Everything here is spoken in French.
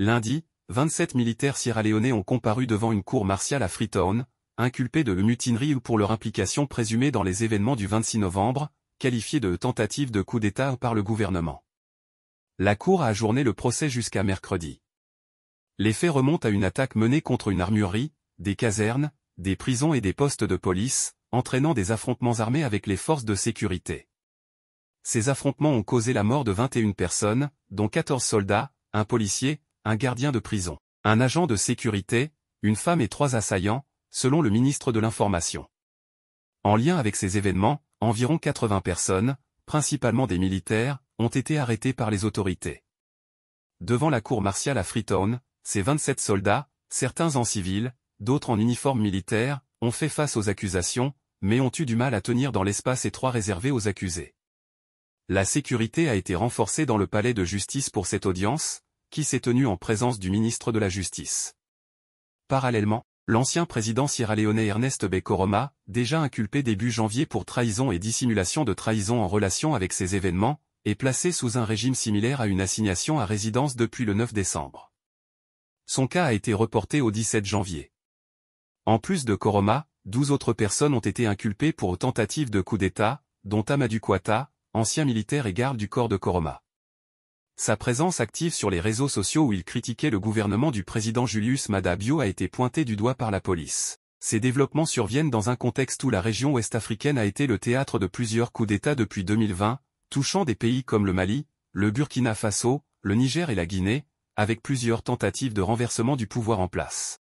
Lundi, 27 militaires sierra-léonais ont comparu devant une cour martiale à Freetown, inculpés de mutinerie ou pour leur implication présumée dans les événements du 26 novembre, qualifiés de tentative de coup d'État par le gouvernement. La cour a ajourné le procès jusqu'à mercredi. Les faits remontent à une attaque menée contre une armurerie, des casernes, des prisons et des postes de police, entraînant des affrontements armés avec les forces de sécurité. Ces affrontements ont causé la mort de 21 personnes, dont 14 soldats, un policier, un gardien de prison, un agent de sécurité, une femme et trois assaillants, selon le ministre de l'Information. En lien avec ces événements, environ 80 personnes, principalement des militaires, ont été arrêtées par les autorités. Devant la cour martiale à Freetown, ces 27 soldats, certains en civil, d'autres en uniforme militaire, ont fait face aux accusations, mais ont eu du mal à tenir dans l'espace étroit réservé aux accusés. La sécurité a été renforcée dans le palais de justice pour cette audience, qui s'est tenu en présence du ministre de la Justice. Parallèlement, l'ancien président sierra-léonais Ernest Bekoroma, déjà inculpé début janvier pour trahison et dissimulation de trahison en relation avec ces événements, est placé sous un régime similaire à une assignation à résidence depuis le 9 décembre. Son cas a été reporté au 17 janvier. En plus de Koroma, 12 autres personnes ont été inculpées pour tentatives de coup d'État, dont Amadou Kouata, ancien militaire et garde du corps de Koroma. Sa présence active sur les réseaux sociaux où il critiquait le gouvernement du président Julius Madabio a été pointée du doigt par la police. Ces développements surviennent dans un contexte où la région ouest-africaine a été le théâtre de plusieurs coups d'État depuis 2020, touchant des pays comme le Mali, le Burkina Faso, le Niger et la Guinée, avec plusieurs tentatives de renversement du pouvoir en place.